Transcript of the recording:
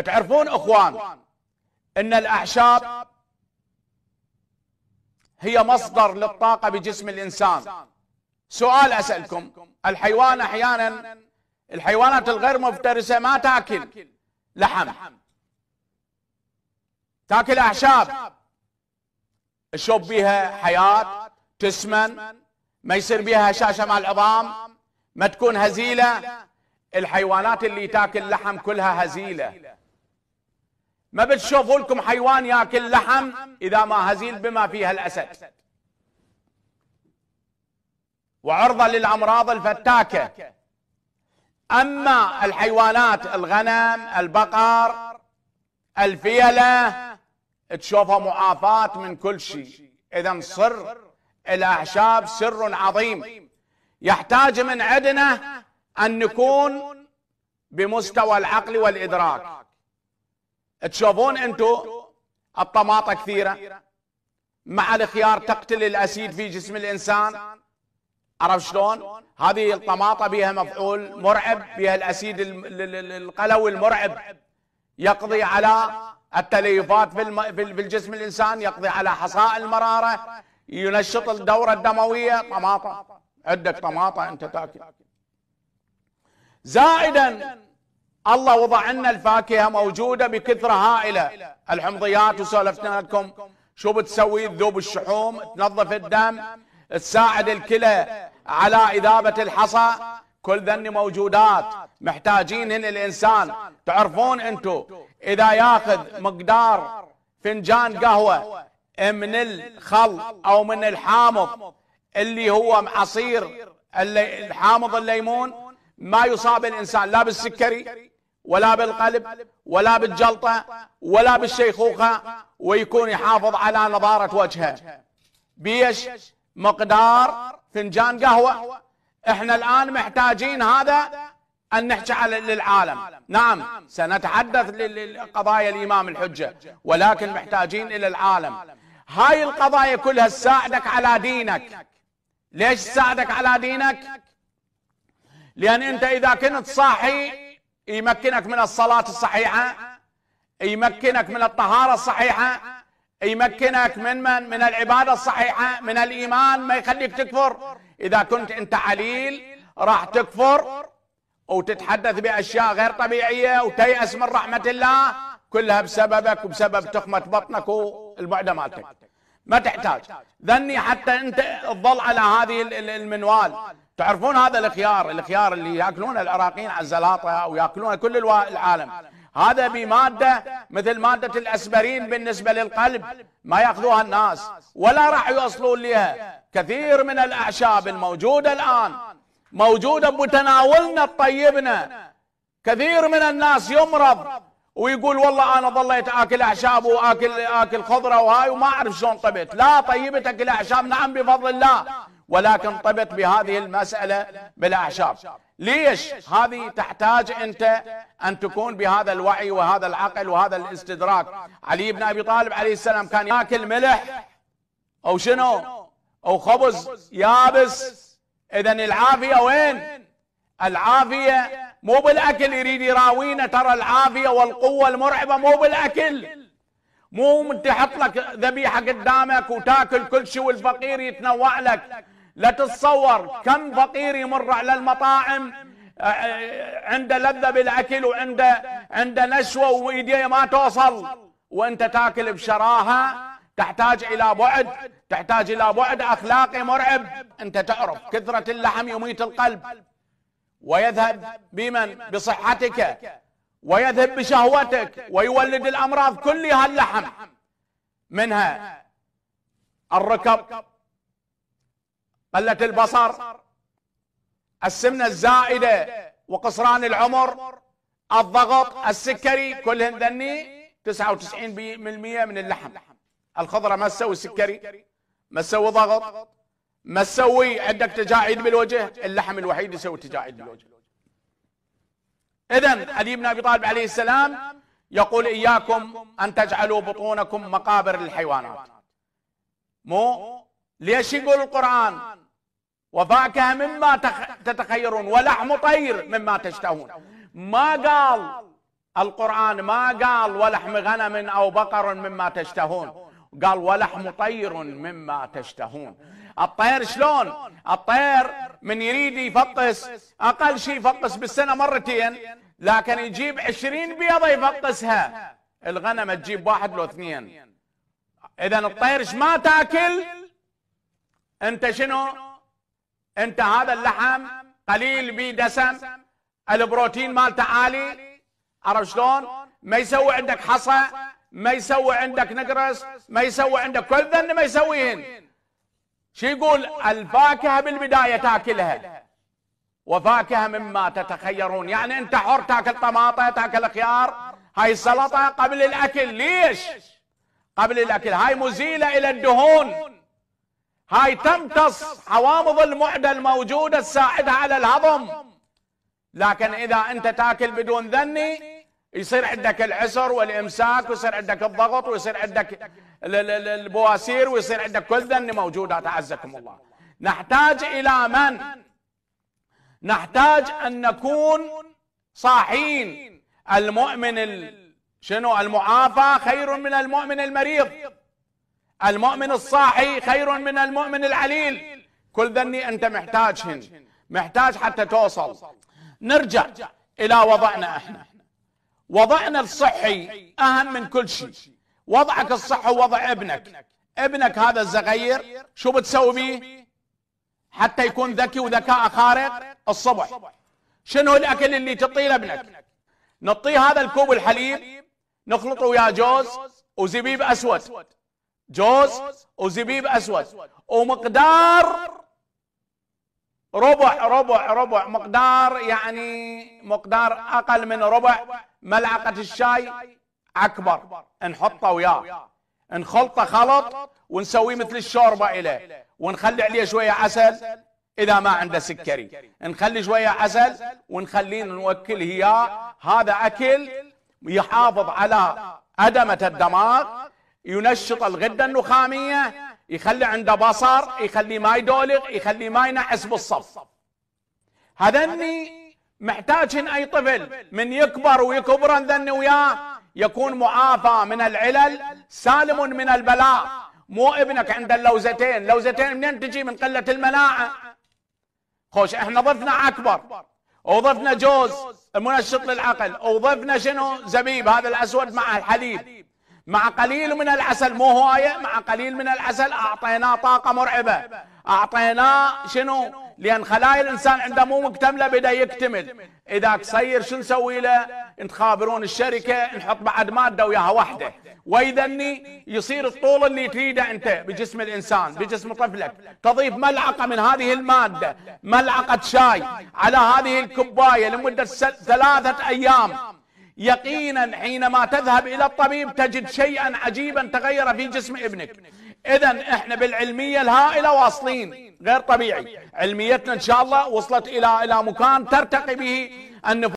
تعرفون اخوان ان الاعشاب هي مصدر للطاقة بجسم الانسان سؤال اسألكم الحيوان احيانا الحيوانات الغير مفترسة ما تاكل لحم تاكل اعشاب تشوب بيها حياة تسمن ما يصير بيها هشاشة مع العظام ما تكون هزيلة الحيوانات اللي تاكل لحم كلها هزيلة ما بتشوفوا لكم حيوان ياكل لحم اذا ما هزيل بما فيها الاسد وعرضه للامراض الفتاكه اما الحيوانات الغنم البقر الفيله تشوفها معافاه من كل شيء اذا صر الاعشاب سر عظيم يحتاج من عندنا ان نكون بمستوى العقل والادراك تشوفون انتو الطماطة كثيرة مع الخيار تقتل الأسيد في جسم الإنسان عرف شلون هذه الطماطة بها مفعول مرعب بها الأسيد القلوي المرعب يقضي على التليفات في الجسم الإنسان يقضي على حصاء المرارة ينشط الدورة الدموية طماطة عندك طماطة أنت تاكل زائدا الله وضع لنا الفاكهه موجوده بكثره هائله الحمضيات وسولفنا لكم شو بتسوي تذوب الشحوم تنظف الدم تساعد الكلى على إذابة الحصى كل ذن موجودات محتاجينهن الإنسان تعرفون أنتم إذا ياخذ مقدار فنجان قهوة من الخل أو من الحامض اللي هو عصير الحامض الليمون ما يصاب الإنسان لا بالسكري ولا بالقلب ولا بالجلطة ولا بالشيخوخة ويكون يحافظ على نضارة وجهه بيش مقدار فنجان قهوة احنا الآن محتاجين هذا أن نحكي على للعالم نعم سنتحدث لقضايا الإمام الحجة ولكن محتاجين إلى العالم هاي القضايا كلها تساعدك على دينك ليش تساعدك على دينك لأن أنت إذا كنت صاحي يمكنك من الصلاة الصحيحة يمكنك من الطهارة الصحيحة يمكنك من من من العبادة الصحيحة من الإيمان ما يخليك تكفر إذا كنت أنت عليل راح تكفر وتتحدث بأشياء غير طبيعية وتيأس من رحمة الله كلها بسببك وبسبب تخمة بطنك والبعدة مالتك ما تحتاج ذني حتى أنت تظل على هذه المنوال تعرفون هذا الخيار الخيار اللي ياكلونه العراقيين على الزلاطه وياكلونه كل العالم هذا بماده مثل ماده الاسبرين بالنسبه للقلب ما ياخذوها الناس ولا راح يوصلون لها كثير من الاعشاب الموجوده الان موجوده بمتناولنا بطيبنا كثير من الناس يمرض ويقول والله انا ظليت اكل اعشاب واكل اكل خضره وهاي وما اعرف شلون طبت لا طيبتك الاعشاب نعم بفضل الله ولكن طبت بهذه المسألة بالأعشاب ليش هذه تحتاج أنت أن تكون بهذا الوعي وهذا العقل وهذا الاستدراك علي بن أبي طالب عليه السلام كان يأكل ملح أو شنو أو خبز يابس إذا العافية وين العافية مو بالأكل يريد يراوينا ترى العافية والقوة المرعبة مو بالأكل مو تحط لك ذبيحه قدامك وتاكل كل شيء والفقير يتنوع لك لا تتصور كم فقير يمر على المطاعم آه، آه، عنده لذة بالأكل وعنده عنده نشوة وإيديه ما توصل وأنت تاكل بشراهة تحتاج إلى بعد تحتاج إلى بعد أخلاقي مرعب أنت تعرف كثرة اللحم يميت القلب ويذهب بمن بصحتك ويذهب بشهوتك ويولد الأمراض كلها اللحم منها الركب قلة البصر السمنة الزائدة وقصران العمر الضغط السكري كلهن ذني 99% من اللحم الخضرة ما تسوي سكري ما تسوي ضغط ما تسوي عندك تجاعيد بالوجه اللحم الوحيد يسوي تجاعيد بالوجه اذا علي بن ابي طالب عليه السلام يقول اياكم ان تجعلوا بطونكم مقابر للحيوانات مو ليش يقول القرآن وفاكهة مما تتخيرون ولحم طير مما تشتهون ما قال القرآن ما قال ولحم غنم أو بقر مما تشتهون قال ولحم طير مما تشتهون الطير شلون الطير من يريد يفطس أقل شيء يفطس بالسنة مرتين لكن يجيب عشرين بيضة يفطسها الغنم تجيب واحد لو اثنين إذا الطير ما تاكل انت شنو انت هذا اللحم قليل بي دسم البروتين مالته عالي عرفت شلون ما يسوي عندك حصى ما يسوي عندك نقرس ما يسوي عندك كل ذن ما يسويهن شو يقول الفاكهة بالبداية تاكلها وفاكهة مما تتخيرون يعني انت حر تاكل طماطة تاكل خيار هاي السلطة قبل الاكل ليش قبل الاكل هاي مزيلة الى الدهون هاي تمتص حوامض المعدة الموجودة تساعدها على الهضم لكن إذا أنت تاكل بدون ذني يصير عندك العسر والإمساك ويصير عندك الضغط ويصير عندك البواسير ويصير عندك كل ذني موجودة أعزكم الله نحتاج إلى من؟ نحتاج أن نكون صاحين المؤمن شنو المعافى خير من المؤمن المريض المؤمن الصاحي خير من المؤمن العليل كل ذني أنت محتاجهن محتاج حتى توصل نرجع إلى وضعنا إحنا وضعنا الصحي أهم من كل شيء وضعك الصحي وضع ابنك ابنك هذا الزغير شو بتسوي بيه حتى يكون ذكي وذكاء خارق الصبح شنو الاكل اللي تطيل ابنك نطيه هذا الكوب الحليب نخلطه ويا جوز وزبيب اسود جوز وزبيب اسود ومقدار ربع ربع ربع مقدار يعني مقدار اقل من ربع ملعقه الشاي اكبر نحطه وياه نخلطه خلط ونسويه مثل الشوربه إله ونخلي عليه شويه عسل اذا ما عنده سكري نخلي شويه عسل ونخليه نوكله اياه هذا اكل يحافظ على ادمه الدماغ ينشط الغده النخاميه يخلي عنده بصر يخلي ما يدولغ يخلي ما ينعس بالصف هذني محتاجين اي طفل من يكبر ويكبر ذني وياه يكون معافى من العلل سالم من البلاء مو ابنك عنده اللوزتين لوزتين منين تجي من قله المناعه خوش احنا ضفنا اكبر وضفنا جوز منشط للعقل وضفنا شنو زبيب هذا الاسود مع الحليب مع قليل من العسل مو هواية مع قليل من العسل أعطيناه طاقة مرعبة أعطيناه شنو لأن خلايا الإنسان عنده مو مكتملة بدأ يكتمل إذا تصير شو نسوي له انتخابرون الشركة نحط بعد مادة وياها واحدة إني يصير الطول اللي تريده أنت بجسم الإنسان بجسم طفلك تضيف ملعقة من هذه المادة ملعقة شاي على هذه الكباية لمدة ثلاثة أيام يقينا حينما تذهب إلى الطبيب تجد شيئا عجيبا تغير في جسم ابنك إذا احنا بالعلمية الهائلة واصلين غير طبيعي علميتنا إن شاء الله وصلت إلى إلى مكان ترتقي به النفوس